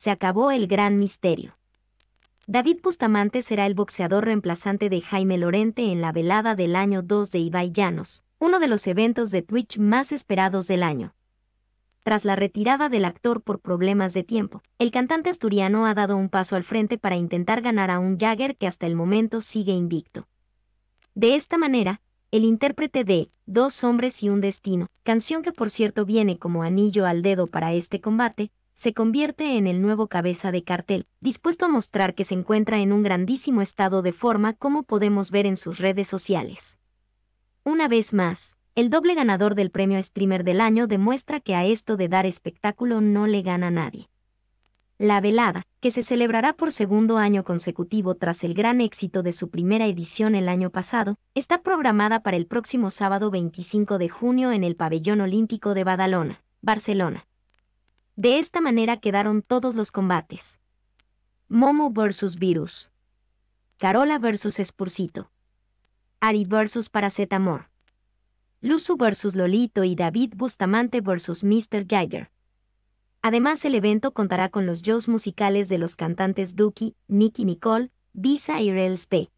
se acabó el gran misterio. David Bustamante será el boxeador reemplazante de Jaime Lorente en la velada del año 2 de Ibai Llanos, uno de los eventos de Twitch más esperados del año. Tras la retirada del actor por problemas de tiempo, el cantante asturiano ha dado un paso al frente para intentar ganar a un Jagger que hasta el momento sigue invicto. De esta manera, el intérprete de Dos hombres y un destino, canción que por cierto viene como anillo al dedo para este combate, se convierte en el nuevo cabeza de cartel, dispuesto a mostrar que se encuentra en un grandísimo estado de forma como podemos ver en sus redes sociales. Una vez más, el doble ganador del premio Streamer del Año demuestra que a esto de dar espectáculo no le gana nadie. La velada, que se celebrará por segundo año consecutivo tras el gran éxito de su primera edición el año pasado, está programada para el próximo sábado 25 de junio en el Pabellón Olímpico de Badalona, Barcelona. De esta manera quedaron todos los combates. Momo vs. Virus. Carola vs. Esporcito, Ari vs. Paracetamol. Luzu vs. Lolito y David Bustamante vs. Mr. Geiger Además, el evento contará con los shows musicales de los cantantes Duki, Nicky Nicole, Visa y Rels B.